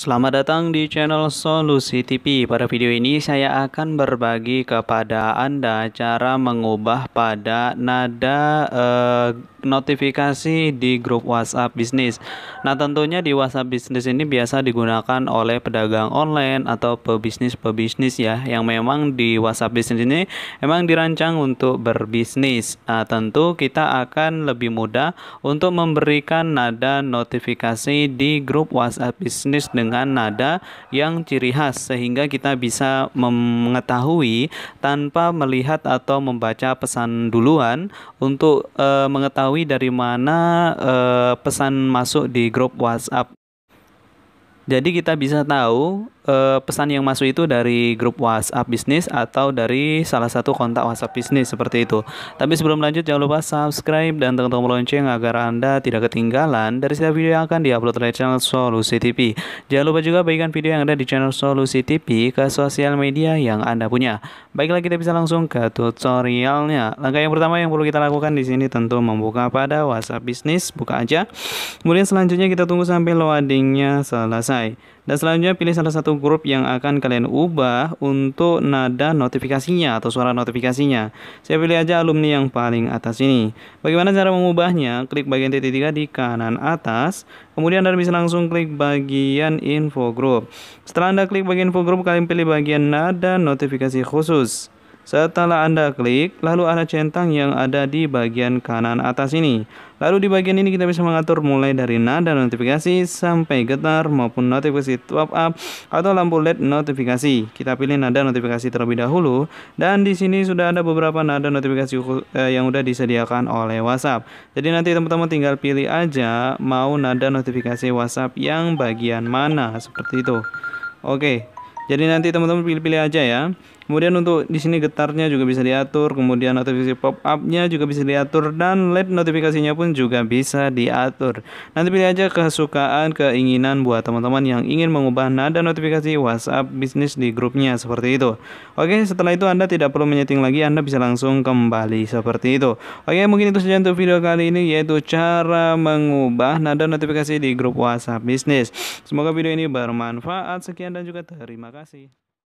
Selamat datang di channel Solusi TV. Pada video ini saya akan berbagi kepada Anda cara mengubah pada nada eh, notifikasi di grup WhatsApp bisnis. Nah, tentunya di WhatsApp bisnis ini biasa digunakan oleh pedagang online atau pebisnis-pebisnis ya yang memang di WhatsApp bisnis ini memang dirancang untuk berbisnis. Nah, tentu kita akan lebih mudah untuk memberikan nada notifikasi di grup WhatsApp bisnis dengan dengan nada yang ciri khas sehingga kita bisa mengetahui tanpa melihat atau membaca pesan duluan untuk e, mengetahui dari mana e, pesan masuk di grup WhatsApp. Jadi kita bisa tahu uh, pesan yang masuk itu dari grup WhatsApp bisnis atau dari salah satu kontak WhatsApp bisnis seperti itu. Tapi sebelum lanjut jangan lupa subscribe dan tekan tombol lonceng agar Anda tidak ketinggalan dari setiap video yang akan diupload oleh channel Solusi TV. Jangan lupa juga bagikan video yang ada di channel Solusi TV ke sosial media yang Anda punya. Baiklah kita bisa langsung ke tutorialnya. Langkah yang pertama yang perlu kita lakukan di sini tentu membuka pada WhatsApp bisnis, buka aja. Kemudian selanjutnya kita tunggu sampai loadingnya selesai. Dan selanjutnya pilih salah satu grup yang akan kalian ubah untuk nada notifikasinya atau suara notifikasinya. Saya pilih aja alumni yang paling atas ini. Bagaimana cara mengubahnya? Klik bagian titik tiga di kanan atas. Kemudian Anda bisa langsung klik bagian info grup. Setelah Anda klik bagian info grup, kalian pilih bagian nada notifikasi khusus. Setelah Anda klik, lalu ada centang yang ada di bagian kanan atas ini. Lalu di bagian ini kita bisa mengatur mulai dari nada notifikasi sampai getar maupun notifikasi top up atau lampu LED notifikasi. Kita pilih nada notifikasi terlebih dahulu dan di sini sudah ada beberapa nada notifikasi eh, yang sudah disediakan oleh WhatsApp. Jadi nanti teman-teman tinggal pilih aja mau nada notifikasi WhatsApp yang bagian mana seperti itu. Oke. Jadi nanti teman-teman pilih-pilih aja ya. Kemudian untuk di sini getarnya juga bisa diatur, kemudian notifikasi pop-up-nya juga bisa diatur dan LED notifikasinya pun juga bisa diatur. Nanti pilih aja kesukaan, keinginan buat teman-teman yang ingin mengubah nada notifikasi WhatsApp bisnis di grupnya seperti itu. Oke, setelah itu Anda tidak perlu menyeting lagi, Anda bisa langsung kembali seperti itu. Oke, mungkin itu saja untuk video kali ini yaitu cara mengubah nada notifikasi di grup WhatsApp bisnis. Semoga video ini bermanfaat. Sekian dan juga terima kasih.